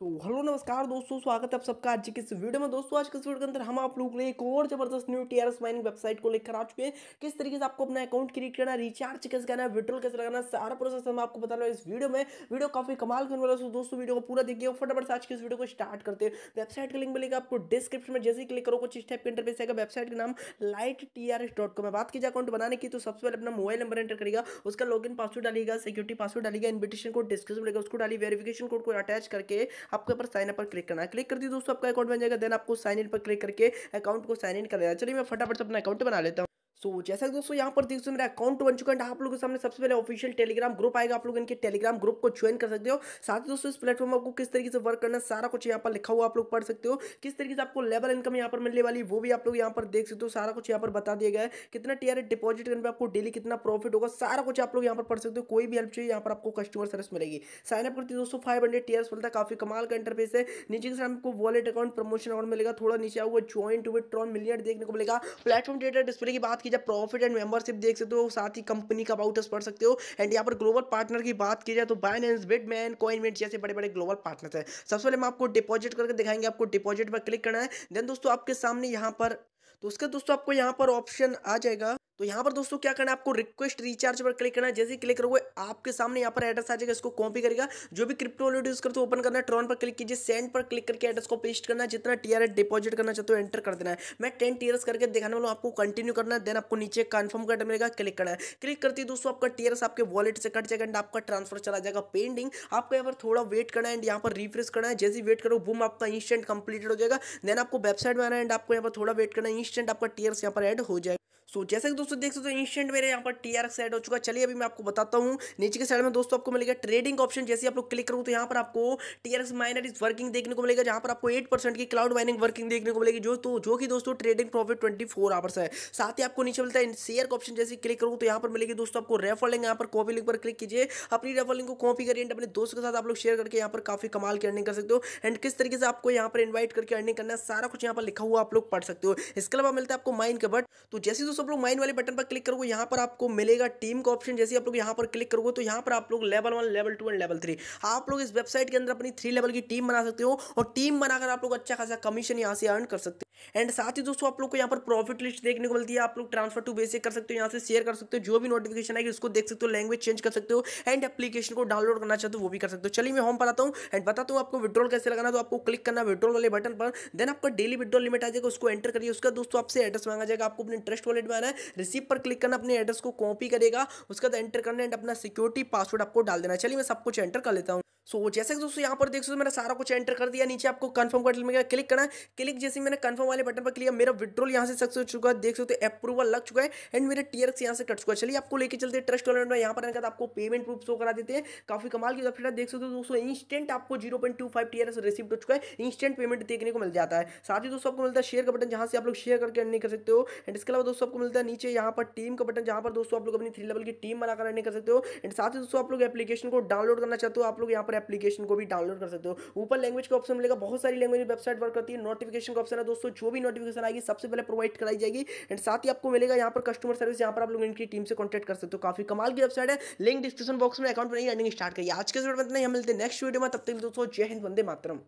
so hello नमस्कार दोस्तों स्वागत है आप सबका आज के इस वीडियो में दोस्तों आज के इस वीडियो के अंदर हम आप लोग लिए एक और जबरदस्त न्यू एस माइनिंग वेबसाइट को लेकर आ चुके हैं किस तरीके से आपको अपना अकाउंट क्रिएट करना रिचार्ज कैसे करना विड्रॉल कैसे लगाना सारा प्रोसेस हम आपको बता रहे हैं इस वीडियो में वीडियो काफी कमाल करने वाला है दोस्तों वीडियो को पूरा देखिए फटाफट से आज के इस वीडियो को स्टार्ट करते हैं वेबसाइट का लिंक मिलेगा आपको डिस्क्रिप्शन में जैसे क्लिक करो कुछ इस टाइप के इंटरफेस आएगा वेबसाइट का नाम light T R S dot com है बात कीजिए अकाउंट बनाने की तो सबसे पहले अपना मोबाइल नंबर एंटर करेगा उसका लॉग इन पासवर्ड डालेगा सिक्योरिटी पासवर्ड डालेगा इन्विटेशन कोड डिस्क्रिप्शन मिलेगा उसको डाली वेरिफिकेशन कोड को अटैच करके आपको यहाँ पर साइन अप पर क्लिक करना है क्लिक कर दी दोस्तों आपका अकाउंट बन जाएगा देन आपको साइन इन पर क्लिक करके अकाउंट को साइन इन कर देना चलिए मैं फटाफट से अपना अकाउंट बना लेता हूँ सो so, जैसा कि दोस्तों यहाँ पर देख सकते मेरा अकाउंट बन चुका है आप लोगों के सामने सबसे पहले ऑफिशियल टेलीग्राम ग्रुप आएगा आप लोग इनके टेलीग्राम ग्रुप को ज्वाइन कर सकते हो साथ ही दोस्तों इस प्लेटफॉर्म आपको किस तरीके से वर्क करना सारा कुछ यहाँ पर लिखा हुआ आप लोग पढ़ सकते हो किस तरीके से आपको लेबर इनकम यहाँ पर मिलने वाली वो भी आप लोग यहाँ पर देख सकते हो सारा कुछ यहाँ पर बता दिया गया है कितना टी डिपॉजिट करने पर आपको डेली कितना प्रॉफिट होगा सारा कुछ आप लोग यहाँ पर पढ़ सकते हो कोई भी हेल्प चाहिए यहाँ पर आपको कस्टमर सर्विस मिलेगी साइनअप करती है दोस्तों फाइव हंड्रेड टीयर्स मिलता है काफी कमाल का इंटरफेस है नीचे के साथ आपको वॉलेट अकाउंट प्रमोशन अकाउंट मिलेगा थोड़ा नीचे आओगे ज्वाइंट विथ ट्रॉन मिलियन देखने को मिलेगा प्लेटफॉर्म डेटा डिस्प्ले की बात की जब प्रॉफिट एंड मेंबरशिप देख सकते हो साथ ही कंपनी का अबाउट पढ़ सकते हो एंड यहाँ पर ग्लोबल पार्टनर की बात की जाए तो बाइनेंस बिटमैन कॉइनमेंट जैसे बड़े बड़े ग्लोबल पार्टनर है सबसे पहले हम आपको डिपॉजिट करके दिखाएंगे आपको डिपॉजिट पर क्लिक करना है देन दोस्तों आपके सामने यहाँ पर तो उसके दोस्तों आपको यहाँ पर ऑप्शन आ जाएगा तो यहाँ पर दोस्तों क्या करना है आपको रिक्वेस्ट रिचार्ज पर क्लिक करना है जैसे क्लिक करोगे आपके सामने यहाँ पर एड्रेस आ जाएगा इसको कॉपी करेगा जो भी क्रिप्टो वॉलेट यूज करते हो ओपन करना है ट्रॉन पर क्लिक कीजिए सेंड पर क्लिक करके एड्रेस को पेस्ट करना है जितना टीआरएस डिपॉजिट करना चाहते हो एंटर कर देना है मैं टेन टीयर्स करके दिखाने वाला हूँ आपको कंटिन्यू करना है देन आपको नीचे कन्फर्म कर मिलेगा क्लिक करना है क्लिक करती है दोस्तों आपका टीयर्स आपके वॉलेट से कट जाएगा एंड आपका ट्रांसफर चला जाएगा पेंडिंग आपको यहाँ पर थोड़ा वेट करना है एंड यहाँ पर रिफ्रेश करना है जैसे वेट करो बुम आपका इंस्टेंट कंप्लीटेड हो जाएगा देन आपको वेबसाइट में आना है एंड आपको यहाँ पर थोड़ा वेट करना है इंस्टेंट आपका टीयर्स यहाँ पर एड हो जाएगा सो so, जैसे कि दोस्तों देख सकते हो इंस्टेंट मेरे यहाँ पर टी आर एक्स हो चुका है चलिए अभी मैं आपको बताता हूँ नीचे के साइड में दोस्तों आपको मिलेगा ट्रेडिंग ऑप्शन जैसे आप लोग क्लिक करूँ तो यहाँ पर आपको T R X miner is working देखने को मिलेगा जहाँ पर आपको एट परसेंट की क्लाउड माइनिंग वर्किंग देखने को मिलेगी जो तो जो कि दोस्तों trading profit twenty four hours है साथ ही आपको नीचे मिलता है शेयर का ऑप्शन जैसे क्लिक करूँ तो यहाँ पर मिलेगी दोस्तों आपको रेफर लिंक यहाँ पर कॉपी लिंक पर क्लिक कीजिए अपनी रेफर लिंक को कॉपी करिए अपने दोस्त के साथ आप लोग शेयर करके यहाँ पर काफी कमाल की अर्निंग कर सकते हो एंड किस तरीके से आपको यहाँ पर इन्वाइट करके अर्निंग करना है सारा कुछ यहाँ पर लिखा हुआ आप लोग पढ़ सकते हो इसके अलावा मिलता है आपको माइन का बट तो जैसे दोस्तों आप लोग माइन वाले बटन पर क्लिक करोगे यहाँ पर आपको मिलेगा टीम का ऑप्शन जैसे आप लोग यहाँ पर क्लिक करोगे तो यहाँ पर आप लोग level one level two and level three आप लोग इस वेबसाइट के अंदर अपनी थ्री लेवल की टीम बना सकते हो और टीम बनाकर आप लोग अच्छा खासा कमीशन यहाँ से अर्न कर सकते हो एंड साथ ही दोस्तों आप लोग को यहाँ पर प्रॉफिट लिस्ट देखने को मिलती है आप लोग ट्रांसफर टू बेसिक कर सकते हो यहाँ से शेयर कर सकते हो जो भी नोटिफिकेशन आएगी उसको देख सकते हो लैंग्वेज चेंज कर सकते हो एंड एप्लीकेशन को डाउनलोड करना चाहते हो वो भी कर सकते हो चलिए मैं होम आता हूँ एंड बताता हूँ आपको विड्रॉल कैसे लगाना तो आपको क्लिक करना विड्रॉल वाले बटन पर देन आपका डेली विड्रॉल लिमिट आ जाएगा उसको एंटर करिए उसका दोस्तों आपसे एड्रेस मांगा जाएगा आपको अपने इंटरेस्ट वॉलेट में आना है रिसीव पर क्लिक करना अपने एड्रेस को कॉपी करेगा उसका एंटर करना एंड अपना सिक्योरिटी पासवर्ड आपको डाल देना चलिए मैं सब कुछ एंटर कर लेता हूँ सो so, जैसे कि दोस्तों यहाँ पर देख सकते हो मैंने सारा कुछ एंटर कर दिया नीचे आपको कंफर्म कर क्लिक करना क्लिक जैसे मैंने कंफर्म वाले बटन पर क्लिक मेरा विड्रोल यहाँ से सक्सेस हो चुका है देख सकते हो अप्रूवल लग चुका है एंड मेरे टीआरएक्स यहाँ से कट चुका है चलिए आपको लेके चलते ट्रस्ट वॉलेट में यहाँ पर रहकर आपको पेमेंट प्रूफ शो करा देते हैं काफी कमाल की फिर देख सकते हो दोस्तों इंस्टेंट आपको zero point two five TRX receive हो चुका है इंस्टेंट पेमेंट देखने को मिल जाता है साथ ही दोस्तों आपको मिलता है शेयर का बटन जहाँ से आप लोग शेयर करके अर्निंग कर सकते हो एंड इसके अलावा दोस्तों आपको मिलता है नीचे यहाँ पर टीम का बटन जहाँ पर दोस्तों आप लोग अपनी थ्री लेवल की टीम बनाकर अर्निंग कर सकते हो एंड साथ ही दोस्तों आप लोग एप्लीकेशन को डाउनलोड करना चाहते हो आप लोग यहाँ पर एप्लीकेशन को भी डाउनलोड कर सकते हो ऊपर लैंग्वेज का ऑप्शन मिलेगा बहुत सारी लैंग्वेज वेबसाइट वर्क करती है नोटिफिकेशन का ऑप्शन है दोस्तों जो भी नोटिफिकेशन आएगी सबसे पहले प्रोवाइड कराई जाएगी एंड साथ ही आपको मिलेगा यहाँ पर कस्टमर सर्विस यहाँ पर आप लोग इनकी टीम से कॉन्टेक्ट कर सकते हो काफी कमाल की वेबसाइट है लिंक डिस्क्रिप्शन बॉक्स में अकाउंट बनाई अर्निंग स्टार्ट करिए आज के वीडियो में इतना ही मिलते हैं नेक्स्ट वीडियो में तब तक दोस्तों जय हिंद वंदे मातरम